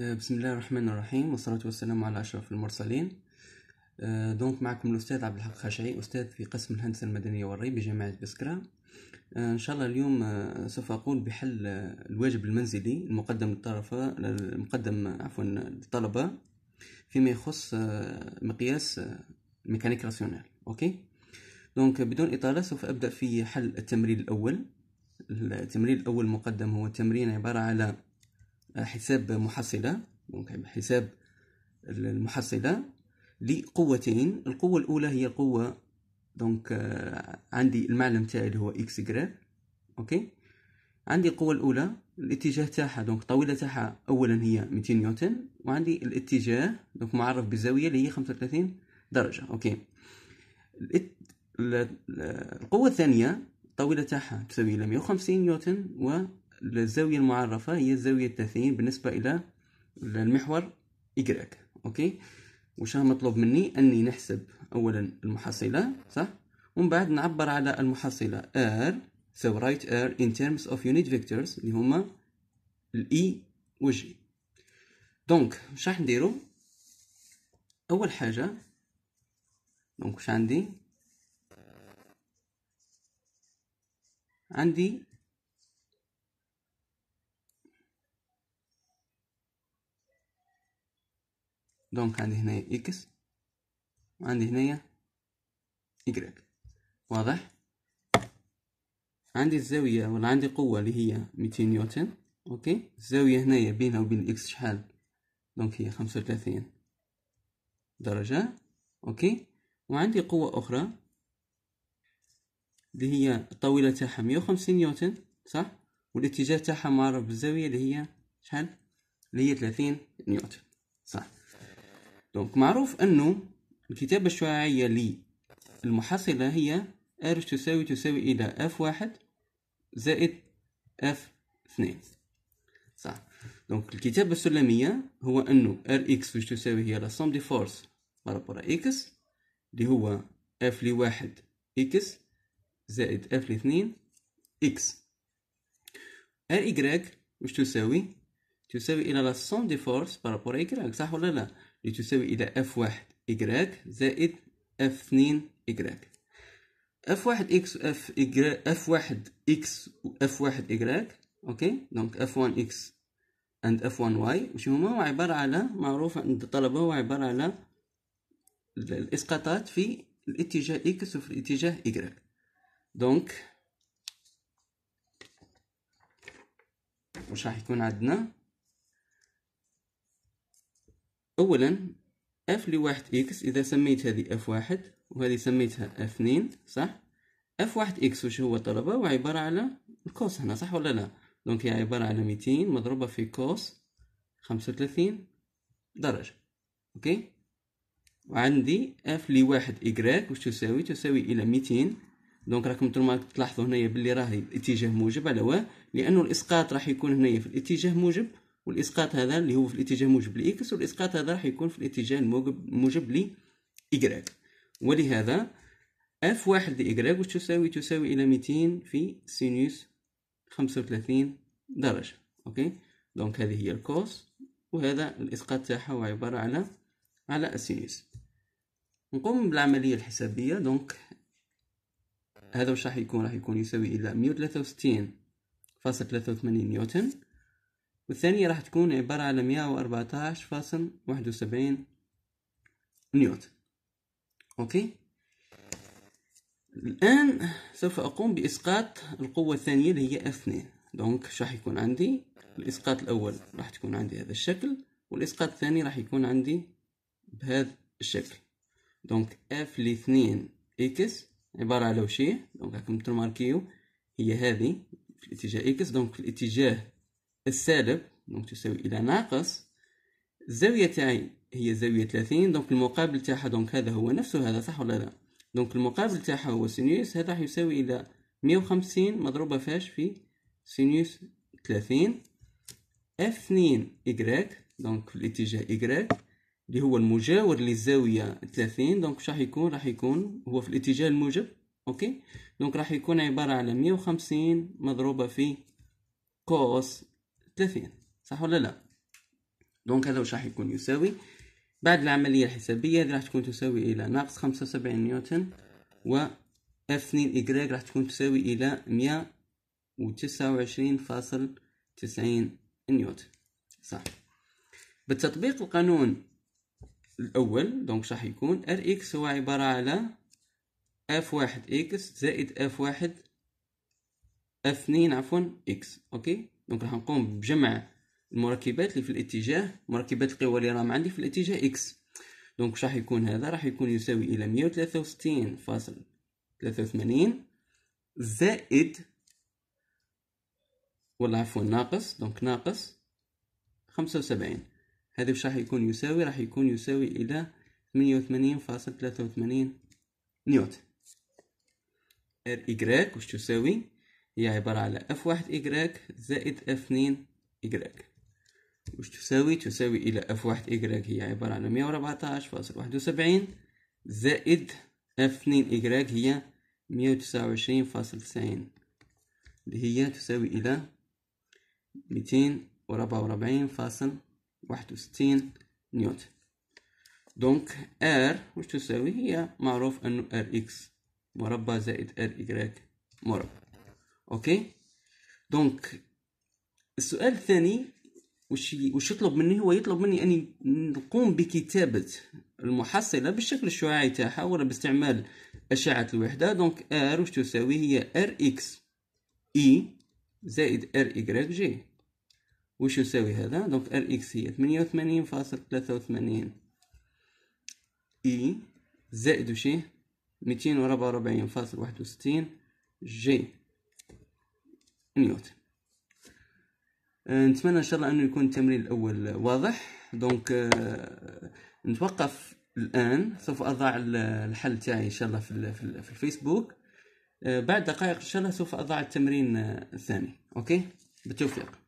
آه، بسم الله الرحمن الرحيم والصلاة والسلام على أشرف المرسلين دونك آه، معكم الأستاذ عبد الحق خشعي أستاذ في قسم الهندسة المدنية والري بجامعة بسكرة آه، إن شاء الله اليوم سوف أقول بحل الواجب المنزلي المقدم للطرفة المقدم عفوا للطلبة فيما يخص مقياس ميكانيك راسيونال أوكي دونك بدون إطالة سوف أبدأ في حل التمرين الأول التمرين الأول المقدم هو تمرين عبارة على حساب محصلة حساب المحصلة لقوتين القوة الأولى هي القوة دونك آه، عندي المعلم تاعي اللي هو إكس جراف أوكي عندي القوة الأولى الاتجاه تاعها دونك الطاولة تاعها أولا هي 200 نيوتن وعندي الاتجاه دونك معرف بالزاوية اللي هي 35 درجة أوكي القوة الثانية الطاولة تاعها تساوي 150 نيوتن و الزاوية المعرفة هي الزاوية التثيين بالنسبة إلى المحور Y أوكي وش مطلوب مني أني نحسب أولا المحصلة صح ومن بعد نعبر على المحصلة R so write R in terms of unit vectors اللي هما الإي والجي دونك وش راح نديرو أول حاجة دونك واش عندي عندي دونك عندي هنايا اكس وعندي هنايا اكراك واضح عندي الزاوية ولا عندي قوة اللي هي ميتين نيوتن اوكي الزاوية هنايا بينها وبين الاكس شحال دونك هي خمسة وثلاثين درجة اوكي وعندي قوة اخرى اللي هي الطويله تاعها مية وخمسين نيوتن صح والاتجاه تاعها معرف بالزاوية اللي هي شحال اللي هي ثلاثين نيوتن صح دونك معروف انه الكتابة الشعاعية للمحصلة هي R تساوي تساوي إلى F واحد زائد F اثنين صح دونك الكتابة السلمية هو انه Rx واش تساوي هي لا سوم دي فورس بارابور إكس اللي هو F لواحد إكس زائد F لاثنين إكس ار إيكغيك واش تساوي تساوي الى لا سوم دي فورس بارابور إيكغيك صح ولا لا لتساوي إلى اف واحد إجراك زائد اف اتنين إجراك اف واحد إكس وإف إجراك اف واحد إكس وإف واحد إجراك أوكي دونك اف وان إكس and اف 1 واي وش هما هو عبارة على معروف عند الطلبة هو عبارة على الإسقاطات في الاتجاه x وفي الاتجاه y دونك واش راح يكون عندنا أولا اف لواحد اكس إذا سميت هذه اف واحد وهذه سميتها اف اثنين صح اف واحد اكس وش هو طلبة وعبارة على الكوس هنا صح ولا لا دونك هي عبارة على ميتين مضروبة في كوس خمسة وثلاثين درجة اوكي وعندي اف لواحد اكراك وش تساوي تساوي إلى ميتين دونك راكم انتم تلاحظوا هنايا بلي راهي الاتجاه موجب على واه لأنه الإسقاط راح يكون هنايا في الاتجاه موجب والاسقاط هذا اللي هو في الاتجاه موجب لاكس والاسقاط هذا راح يكون في الاتجاه الموجب ل لإجراك ولهذا اف واحد لإجراك واش تساوي تساوي إلى ميتين في سينوس خمسة وثلاثين درجة اوكي دونك هذه هي الكوس وهذا الاسقاط تاعها هو عبارة على على السينوس نقوم بالعملية الحسابية دونك هذا واش راح يكون راح يكون يساوي إلى مية وثلاثة وستين فاصل ثلاثة وثمانين نيوتن والثانية راح تكون عبارة على مية عشر فاصل واحد وسبعين نيوتن أوكي الآن سوف أقوم بإسقاط القوة الثانية اللي هي اثنين دونك شو راح يكون عندي الإسقاط الأول راح تكون عندي هذا الشكل والإسقاط الثاني راح يكون عندي بهذا الشكل دونك اف لاثنين اكس عبارة على وشي دونك راكم تماركيو هي هذه في الاتجاه اكس دونك في الاتجاه السالب دونك تساوي الى ناقص الزاويه تاعي هي زاويه 30 دونك المقابل تاعها دونك هذا هو نفسه هذا صح ولا لا دونك المقابل تاعها هو سينيوس هذا راح يساوي الى 150 مضروبه فاش في سينيوس 30 اف 2 y دونك في الاتجاه y اللي هو المجاور للزاويه 30 دونك واش راح يكون راح يكون هو في الاتجاه الموجب اوكي دونك راح يكون عباره على 150 مضروبه في كوس 30 صح ولا لا دونك هذا واش راح يكون يساوي بعد العملية الحسابية هذه راح تكون تساوي إلى ناقص خمسة وسبعين نيوتن و اف اثنين إكراك راح تكون تساوي إلى مية وتسعة وعشرين فاصل تسعين نيوتن صح بالتطبيق القانون الأول دونك راح يكون ار اكس هو عبارة على اف واحد اكس زائد اف واحد اثنين عفوا اكس اوكي دونك راح نقوم بجمع المركبات اللي في الاتجاه مركبات القوى اللي راهم عندي في الاتجاه اكس دونك واش راح يكون هذا راح يكون يساوي الى مية وثلاثة وستين فاصل ثلاثة وثمانين زائد ولا عفوا ناقص دونك ناقص خمسة وسبعين هذا واش راح يكون يساوي راح يكون يساوي الى ثمانية وثمانين فاصل ثلاثة وثمانين نيوتن ار واش تساوي هي عبارة على اف واحد إجراك زائد اف اتنين إجراك وش تساوي تساوي إلى اف واحد إجراك هي عبارة على مية وربعتاش فاصل واحد وسبعين زائد اف اتنين إجراك هي مية وتسعة وعشرين فاصل تسعين اللي هي تساوي إلى ميتين وربعة وربعين فاصل واحد وستين نيوتن دونك ار واش تساوي هي معروف انه ار اكس مربع زائد ار y مربع اوكي دونك السؤال الثاني وش وش يطلب مني هو يطلب مني اني نقوم بكتابه المحصله بالشكل الشعاعي تاعها ولا باستعمال اشعه الوحده دونك ار وش تساوي هي ار اكس اي زائد ار ايغريك جي وش يساوي هذا دونك ار اكس هي ثمانية فاصل ثلاثة اي e زائد وشي ميتين وربعين فاصل واحد جي نيوتن أه، نتمنى ان شاء الله انه يكون التمرين الاول واضح دونك أه، نتوقف الان سوف اضع الحل تاعي ان شاء الله في, في الفيسبوك أه، بعد دقائق ان شاء الله سوف اضع التمرين الثاني اوكي بالتوفيق